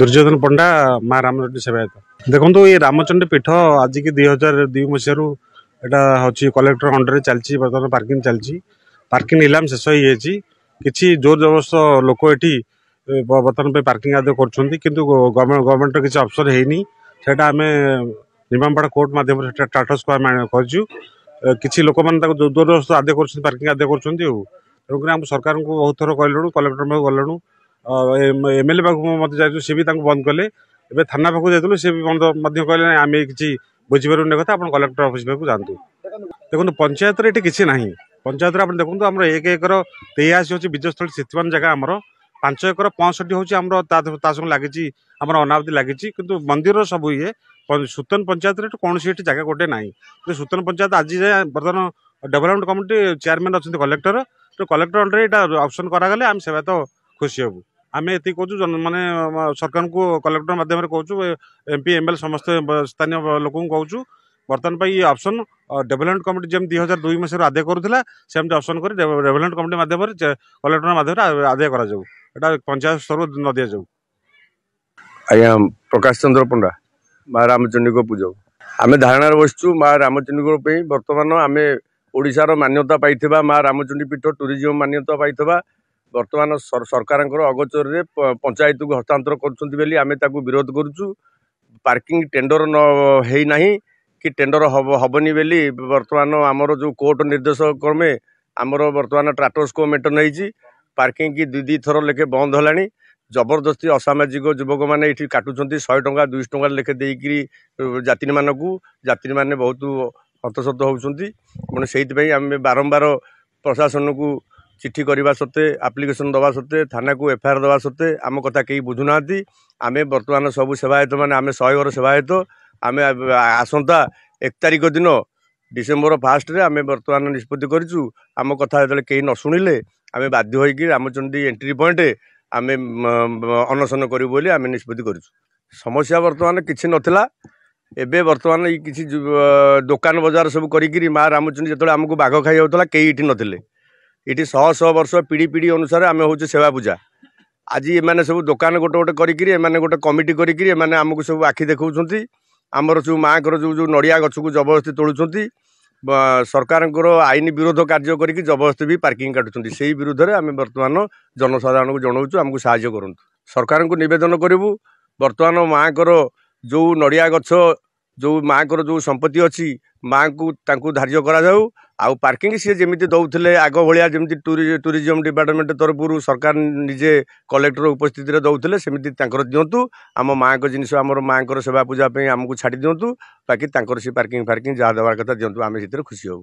ଦୁର୍ଯ୍ୟୋଧନ ପଣ୍ଡା ମା ରାମଚଣ୍ଡୀ ସେବାୟତ ଦେଖନ୍ତୁ ଏ ରାମଚଣ୍ଡୀ ପୀଠ ଆଜିକି ଦୁଇ ହଜାର ଦୁଇ ମସିହାରୁ ଏଇଟା ହେଉଛି କଲେକ୍ଟର ଅଣ୍ଡରରେ ଚାଲିଛି ବର୍ତ୍ତମାନ ପାର୍କିଂ ଚାଲିଛି ପାର୍କିଂ ନିଲାମ ଶେଷ ହେଇଯାଇଛି କିଛି ଜୋର ଜବରଦସ୍ତ ଲୋକ ଏଠି ବର୍ତ୍ତମାନ ପାଇଁ ପାର୍କିଂ ଆଦି କରୁଛନ୍ତି କିନ୍ତୁ ଗଭର୍ଣ୍ଣମେଣ୍ଟର କିଛି ଅପସନ୍ ହେଇନି ସେଇଟା ଆମେ ନିମାମପଡ଼ା କୋର୍ଟ ମାଧ୍ୟମରେ ସେଇଟା ଷ୍ଟାଟସ୍କୁ ଆମେ କରିଛୁ କିଛି ଲୋକମାନେ ତାକୁ ଜୋର ଜବରଦସ୍ତ ଆଦାୟ କରୁଛନ୍ତି ପାର୍କିଂ ଆଦାୟ କରୁଛନ୍ତି ଆଉ ତେଣୁକରି ଆମ ସରକାରଙ୍କୁ ବହୁତ ଥର କହିଲୁଣୁ କଲେକ୍ଟର ପାଖକୁ ଗଲେଣୁ ଏମ୍ଏଲ୍ଏ ପାଖକୁ ମଧ୍ୟ ଯାଇଥିଲୁ ସେ ବି ତାଙ୍କୁ ବନ୍ଦ କଲେ ଏବେ ଥାନା ପାଖକୁ ଯାଇଥିଲୁ ସେ ବି ବନ୍ଦ ମଧ୍ୟ କହିଲେ ନାହିଁ ଆମେ କିଛି ବୁଝିପାରୁନି କଥା ଆପଣ କଲେକ୍ଟର ଅଫିସ୍ ପାଖକୁ ଯାଆନ୍ତୁ ଦେଖନ୍ତୁ ପଞ୍ଚାୟତରେ ଏଠି କିଛି ନାହିଁ ପଞ୍ଚାୟତରେ ଆପଣ ଦେଖନ୍ତୁ ଆମର ଏକ ଏକର ତେୟାଅଶୀ ହେଉଛି ବୀଜସ୍ଥଳୀ ସେଥିମାନ ଜାଗା ଆମର ପାଞ୍ଚ ଏକର ପଞ୍ଚଷଠି ହେଉଛି ଆମର ତା ସଙ୍ଗେ ଲାଗିଛି ଆମର ଅନାବତି ଲାଗିଛି କିନ୍ତୁ ମନ୍ଦିରର ସବୁ ଇଏ ସୁତନ ପଞ୍ଚାୟତରେ ଏଠି କୌଣସି ଏଠି ଜାଗା ଗୋଟେ ନାହିଁ କିନ୍ତୁ ସୁତନ ପଞ୍ଚାୟତ ଆଜି ଯାଏଁ ବର୍ତ୍ତମାନ ଡେଭଲପମେଣ୍ଟ କମିଟି ଚେୟାରମ୍ୟାନ୍ ଅଛନ୍ତି କଲେକ୍ଟର ତ କଲେକ୍ଟର ଅଣ୍ଡରରେ ଏଇଟା ଅପସନ୍ କରାଗଲେ ଆମେ ସେବା ତ ଖୁସି ହେବୁ ଆମେ ଏତିକି କହୁଛୁ ମାନେ ସରକାରଙ୍କୁ କଲେକ୍ଟର ମାଧ୍ୟମରେ କହୁଛୁ ଏମ୍ପି ଏମ୍ଏଲ୍ଏ ସମସ୍ତେ ସ୍ଥାନୀୟ ଲୋକଙ୍କୁ କହୁଛୁ ବର୍ତ୍ତମାନ ପାଇଁ ଏ ଅପସନ୍ ଡେଭଲପମେଣ୍ଟ କମିଟି ଯେମିତି ଦୁଇ ହଜାର ଦୁଇ ମସିହାରୁ ଆଦାୟ କରୁଥିଲା ସେମିତି ଅପସନ୍ କରି ଡେଭଲପମେଣ୍ଟ କମିଟି ମାଧ୍ୟମରେ କଲେକ୍ଟର ମାଧ୍ୟମରେ ଆଦାୟ କରାଯାଉ ଏଇଟା ପଞ୍ଚାୟତ ସ୍ତରରୁ ନ ଦିଆଯାଉ ଆଜ୍ଞା ପ୍ରକାଶ ଚନ୍ଦ୍ର ପଣ୍ଡା ମା ରାମଚଣ୍ଡୀଙ୍କ ପୂଜାକୁ ଆମେ ଧାରଣାରେ ବସିଛୁ ମା ରାମଚଣ୍ଡୀଙ୍କ ପାଇଁ ବର୍ତ୍ତମାନ ଆମେ ଓଡ଼ିଶାର ମାନ୍ୟତା ପାଇଥିବା ମା ରାମଚଣ୍ଡୀ ପୀଠ ଟୁରିଜିମ୍ ମାନ୍ୟତା ପାଇଥିବା ବର୍ତ୍ତମାନ ସରକାରଙ୍କର ଅଗୋଚରରେ ପଞ୍ଚାୟତକୁ ହସ୍ତାନ୍ତର କରୁଛନ୍ତି ବୋଲି ଆମେ ତାକୁ ବିରୋଧ କରୁଛୁ ପାର୍କିଂ ଟେଣ୍ଡର ନ ହେଇନାହିଁ କି ଟେଣ୍ଡର ହବ ହେବନି ବୋଲି ବର୍ତ୍ତମାନ ଆମର ଯେଉଁ କୋର୍ଟ ନିର୍ଦ୍ଦେଶ କ୍ରମେ ଆମର ବର୍ତ୍ତମାନ ଟ୍ରାକ୍ଟର୍ସକୁ ମେଣ୍ଟନ ହେଇଛି ପାର୍କିଂ କି ଦୁଇ ଦୁଇ ଥର ଲେଖେ ବନ୍ଦ ହେଲାଣି ଜବରଦସ୍ତି ଅସାମାଜିକ ଯୁବକମାନେ ଏଠି କାଟୁଛନ୍ତି ଶହେ ଟଙ୍କା ଦୁଇଶହ ଟଙ୍କା ଲେଖେ ଦେଇକିରି ଯାତ୍ରୀମାନଙ୍କୁ ଯାତ୍ରୀମାନେ ବହୁତ ହନ୍ତସତ ହେଉଛନ୍ତି ମାନେ ସେଇଥିପାଇଁ ଆମେ ବାରମ୍ବାର ପ୍ରଶାସନକୁ ଚିଠି କରିବା ସତ୍ତ୍ୱେ ଆପ୍ଲିକେସନ୍ ଦେବା ସତ୍ତ୍ୱେ ଥାନାକୁ ଏଫ୍ଆଇଆର୍ ଦେବା ସତ୍ତ୍ୱେ ଆମ କଥା କେହି ବୁଝୁନାହାନ୍ତି ଆମେ ବର୍ତ୍ତମାନ ସବୁ ସେବାୟତ ମାନେ ଆମେ ଶହେ ଘର ସେବାୟତ ଆମେ ଆସନ୍ତା ଏକ ତାରିଖ ଦିନ ଡିସେମ୍ବର ଫାଷ୍ଟରେ ଆମେ ବର୍ତ୍ତମାନ ନିଷ୍ପତ୍ତି କରିଛୁ ଆମ କଥା ଯେତେବେଳେ କେହି ନ ଶୁଣିଲେ ଆମେ ବାଧ୍ୟ ହୋଇକି ରାମଚଣ୍ଡୀ ଏଣ୍ଟ୍ରି ପଏଣ୍ଟ ଆମେ ଅନଶନ କରିବୁ ବୋଲି ଆମେ ନିଷ୍ପତ୍ତି କରିଛୁ ସମସ୍ୟା ବର୍ତ୍ତମାନ କିଛି ନଥିଲା ଏବେ ବର୍ତ୍ତମାନ ଏଇ କିଛି ଦୋକାନ ବଜାର ସବୁ କରିକିରି ମା' ରାମଚଣ୍ଡୀ ଯେତେବେଳେ ଆମକୁ ବାଘ ଖାଇ ଯାଉଥିଲା କେହି ଏଠି ନଥିଲେ ଏଠି ଶହ ଶହ ବର୍ଷ ପିଢ଼ି ପିଢ଼ି ଅନୁସାରେ ଆମେ ହେଉଛୁ ସେବା ପୂଜା ଆଜି ଏମାନେ ସବୁ ଦୋକାନ ଗୋଟେ ଗୋଟେ କରିକିରି ଏମାନେ ଗୋଟେ କମିଟି କରିକିରି ଏମାନେ ଆମକୁ ସବୁ ଆଖି ଦେଖାଉଛନ୍ତି ଆମର ଯେଉଁ ମାଆଙ୍କର ଯେଉଁ ଯେଉଁ ନଡ଼ିଆ ଗଛକୁ ଜବରଦସ୍ତି ତୋଳୁଛନ୍ତି ସରକାରଙ୍କର ଆଇନ ବିରୋଧ କାର୍ଯ୍ୟ କରିକି ଜବରଦସ୍ତି ବି ପାର୍କିଂ କାଟୁଛନ୍ତି ସେଇ ବିରୁଦ୍ଧରେ ଆମେ ବର୍ତ୍ତମାନ ଜନସାଧାରଣଙ୍କୁ ଜଣାଉଛୁ ଆମକୁ ସାହାଯ୍ୟ କରନ୍ତୁ ସରକାରଙ୍କୁ ନିବେଦନ କରିବୁ ବର୍ତ୍ତମାନ ମାଆଙ୍କର ଯେଉଁ ନଡ଼ିଆ ଗଛ ଯେଉଁ ମାଆଙ୍କର ଯେଉଁ ସମ୍ପତ୍ତି ଅଛି ମାଆଙ୍କୁ ତାଙ୍କୁ ଧାର୍ଯ୍ୟ କରାଯାଉ ଆଉ ପାର୍କିଂ ସିଏ ଯେମିତି ଦେଉଥିଲେ ଆଗ ଭଳିଆ ଯେମିତି ଟୁରିଜମ୍ ଡିପାର୍ଟମେଣ୍ଟ ତରଫରୁ ସରକାର ନିଜେ କଲେକ୍ଟର ଉପସ୍ଥିତିରେ ଦେଉଥିଲେ ସେମିତି ତାଙ୍କର ଦିଅନ୍ତୁ ଆମ ମାଆଙ୍କ ଜିନିଷ ଆମର ମାଆଙ୍କର ସେବା ପୂଜା ପାଇଁ ଆମକୁ ଛାଡ଼ି ଦିଅନ୍ତୁ ବାକି ତାଙ୍କର ସେ ପାର୍କିଂ ଫାର୍କିଂ ଯାହା ଦେବା କଥା ଦିଅନ୍ତୁ ଆମେ ସେଥିରେ ଖୁସି ହେଉ